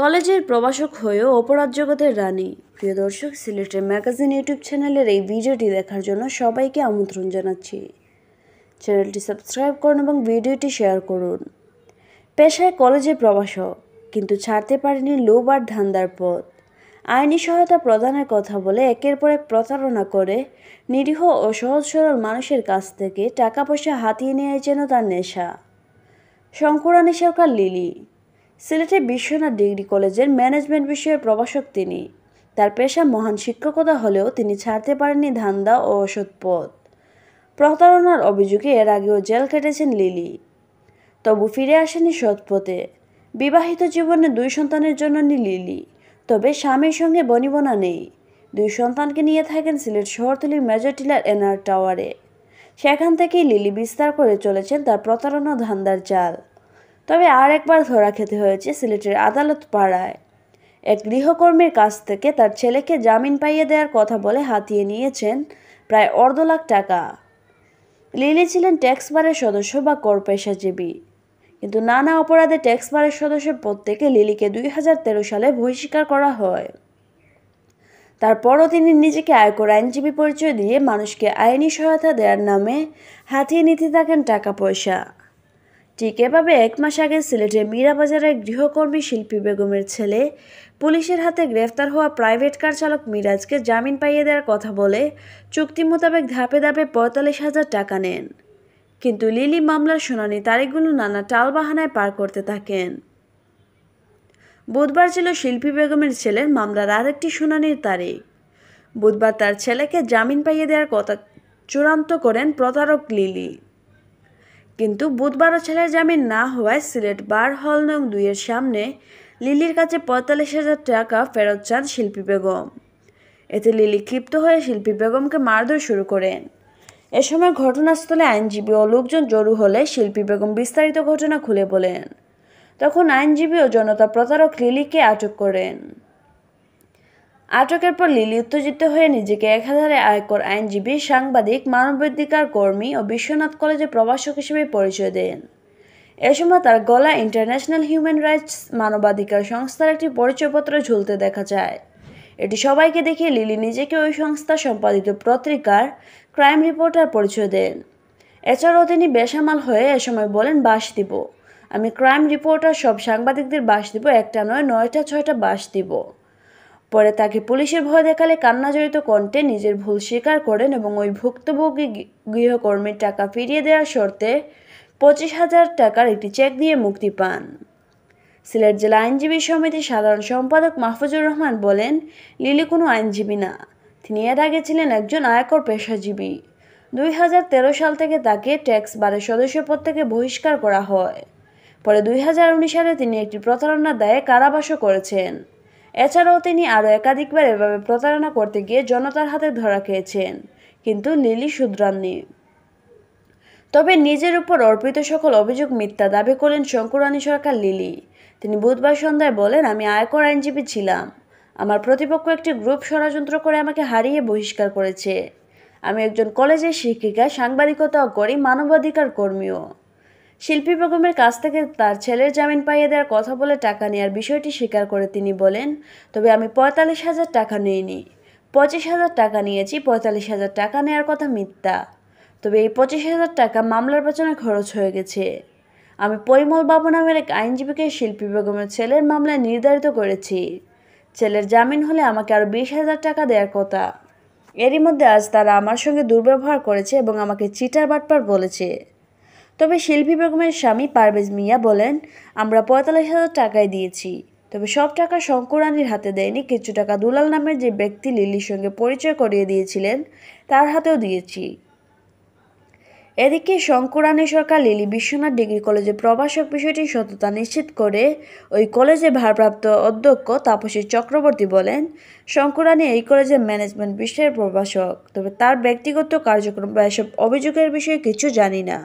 কলেজের প্রবাসক হয়েও অপরাধ জগতের রানী প্রিয় দর্শক সিলেটের ম্যাগাজিন ইউটিউব চ্যানেলের এই ভিডিওটি দেখার জন্য সবাইকে আমন্ত্রণ জানাচ্ছি চ্যানেলটি সাবস্ক্রাইব করুন এবং ভিডিওটি শেয়ার করুন পেশায় কলেজে প্রবাসক কিন্তু ছাড়তে পারেনি লোভ আর ধান্দার পথ আইনি সহায়তা প্রদানের কথা বলে একের পর এক প্রতারণা করে নিরীহ ও সহজ সরল মানুষের কাছ থেকে টাকা পয়সা হাতিয়ে নেয় যেন তার নেশা শঙ্করানী সরকার লিলি সিলেটে বিশ্বনাথ ডিগ্রি কলেজের ম্যানেজমেন্ট বিষয়ের প্রভাষক তিনি তার পেশা মহান শিক্ষকতা হলেও তিনি ছাড়তে পারেননি ধান্দা ও সৎপথ প্রতারণার অভিযোগে এর আগেও জেল কেটেছেন লিলি তবু ফিরে আসেনি সৎপথে বিবাহিত জীবনে দুই সন্তানের জন্য লিলি তবে স্বামীর সঙ্গে বনিবনা নেই দুই সন্তানকে নিয়ে থাকেন সিলেট শহরতলির মেজর টিলার এনআর টাওয়ারে সেখান থেকেই লিলি বিস্তার করে চলেছেন তার প্রতারণা ধান্দার জাল তবে আর একবার ধরা খেতে হয়েছে সিলেটের আদালত পাড়ায় এক গৃহকর্মীর কাছ থেকে তার ছেলেকে জামিন পাইয়ে দেওয়ার কথা বলে হাতিয়ে নিয়েছেন প্রায় অর্ধ লাখ টাকা লিলি ছিলেন ট্যাক্সবারের সদস্য বা কর পেশাজীবী কিন্তু নানা অপরাধে ট্যাক্সবারের সদস্যের প্রত্যেকে লিলিকে দুই সালে বহিষ্কার করা হয় তারপরও তিনি নিজেকে আয়কর আইনজীবী পরিচয় দিয়ে মানুষকে আইনি সহায়তা দেওয়ার নামে হাতিয়ে নিতে থাকেন টাকা পয়সা ঠিক এভাবে এক মাস আগে সিলেটে মীরাবাজারের গৃহকর্মী শিল্পী বেগমের ছেলে পুলিশের হাতে গ্রেফতার হওয়া প্রাইভেট কার চালক মিরাজকে জামিন পাইয়ে দেওয়ার কথা বলে চুক্তি মোতাবেক ধাপে ধাপে পঁয়তাল্লিশ হাজার টাকা নেন কিন্তু লিলি মামলার শুনানি তারিখগুলো নানা টালবাহানায় পার করতে থাকেন বুধবার ছিল শিল্পী বেগমের ছেলের মামলার আরেকটি শুনানির তারিখ বুধবার তার ছেলেকে জামিন পাইয়ে দেওয়ার কথা চূড়ান্ত করেন প্রতারক লিলি কিন্তু বুধবারও ছেলের জামিন না হওয়ায় সিলেট বার হল নং দুইয়ের সামনে লিলির কাছে পঁয়তাল্লিশ হাজার টাকা ফেরত চান শিল্পী বেগম এতে লিলি ক্ষিপ্ত হয়ে শিল্পী বেগমকে মারধর শুরু করেন এ সময় ঘটনাস্থলে আইনজীবী ও লোকজন জড়ো হলে শিল্পী বেগম বিস্তারিত ঘটনা খুলে বলেন তখন আইনজীবী ও জনতা প্রতারক লিলিকে আটক করেন আটকের পর লিলি উত্তেজিত হয়ে নিজেকে এক হাজারে আয়কর আইনজীবী সাংবাদিক মানবাধিকার কর্মী ও বিশ্বনাথ কলেজে প্রভাষক হিসেবে পরিচয় দেন এ সময় তার গলা ইন্টারন্যাশনাল হিউম্যান রাইটস মানবাধিকার সংস্থার একটি পরিচয়পত্র ঝুলতে দেখা যায় এটি সবাইকে দেখিয়ে লিলি নিজেকে ওই সংস্থা সম্পাদিত পত্রিকার ক্রাইম রিপোর্টার পরিচয় দেন এছাড়াও তিনি বেসামাল হয়ে এ সময় বলেন বাস দিব আমি ক্রাইম রিপোর্টার সব সাংবাদিকদের বাস দিব একটা নয় নয়টা ছয়টা বাস দিব পরে তাকে পুলিশের ভয় দেখালে কান্নাজড়িত কণ্ঠে নিজের ভুল স্বীকার করেন এবং ওই ভুক্তভোগী গৃহকর্মীর টাকা ফিরিয়ে দেওয়ার শর্তে পঁচিশ হাজার টাকার একটি চেক দিয়ে মুক্তি পান সিলেট জেলা আইনজীবী সমিতির সাধারণ সম্পাদক মাহফুজুর রহমান বলেন লিলি কোনো আইনজীবী না তিনি এর আগে ছিলেন একজন আয়কর পেশাজীবী দুই সাল থেকে তাকে ট্যাক্স বারের পদ থেকে বহিষ্কার করা হয় পরে দুই সালে তিনি একটি প্রতারণার দায়ে কারাবাসও করেছেন এছাড়াও তিনি আরও একাধিকবার এভাবে প্রতারণা করতে গিয়ে জনতার হাতে ধরা খেয়েছেন কিন্তু লিলি শুধরাননি তবে নিজের উপর অর্পিত সকল অভিযোগ মিথ্যা দাবি করেন শঙ্করানী সরকার লিলি তিনি বুধবার সন্ধ্যায় বলেন আমি আয়কর আইনজীবী ছিলাম আমার প্রতিপক্ষ একটি গ্রুপ ষড়যন্ত্র করে আমাকে হারিয়ে বহিষ্কার করেছে আমি একজন কলেজের শিক্ষিকা সাংবাদিকতাও করি মানবাধিকার কর্মীও শিল্পী বেগমের কাছ থেকে তার ছেলের জামিন পাইয়ে দেওয়ার কথা বলে টাকা নেওয়ার বিষয়টি স্বীকার করে তিনি বলেন তবে আমি পঁয়তাল্লিশ হাজার টাকা নিইনি পঁচিশ হাজার টাকা নিয়েছি পঁয়তাল্লিশ হাজার টাকা নেওয়ার কথা মিথ্যা তবে এই পঁচিশ হাজার টাকা মামলার পেছনে খরচ হয়ে গেছে আমি পরিমল বাবু নামের এক আইনজীবীকে শিল্পী বেগমের ছেলের মামলায় নির্ধারিত করেছি ছেলের জামিন হলে আমাকে আরও বিশ হাজার টাকা দেওয়ার কথা এরই মধ্যে আজ তারা আমার সঙ্গে দুর্ব্যবহার করেছে এবং আমাকে চিটার বাটপার বলেছে তবে শিল্পী বেগমের স্বামী পারভেজ মিয়া বলেন আমরা পঁয়তাল্লিশ হাজার টাকায় দিয়েছি তবে সব টাকা শঙ্করানির হাতে দেয়নি কিছু টাকা দুলাল নামের যে ব্যক্তি লিলির সঙ্গে পরিচয় করিয়ে দিয়েছিলেন তার হাতেও দিয়েছি এদিকে শঙ্করানী সরকার লিলি বিশ্বনাথ ডিগ্রি কলেজে প্রভাষক বিষয়টি সততা নিশ্চিত করে ওই কলেজে ভারপ্রাপ্ত অধ্যক্ষ তাপসী চক্রবর্তী বলেন শঙ্করানী এই কলেজের ম্যানেজমেন্ট বিষয়ের প্রভাষক তবে তার ব্যক্তিগত কার্যক্রম বা এসব অভিযোগের বিষয়ে কিছু জানি না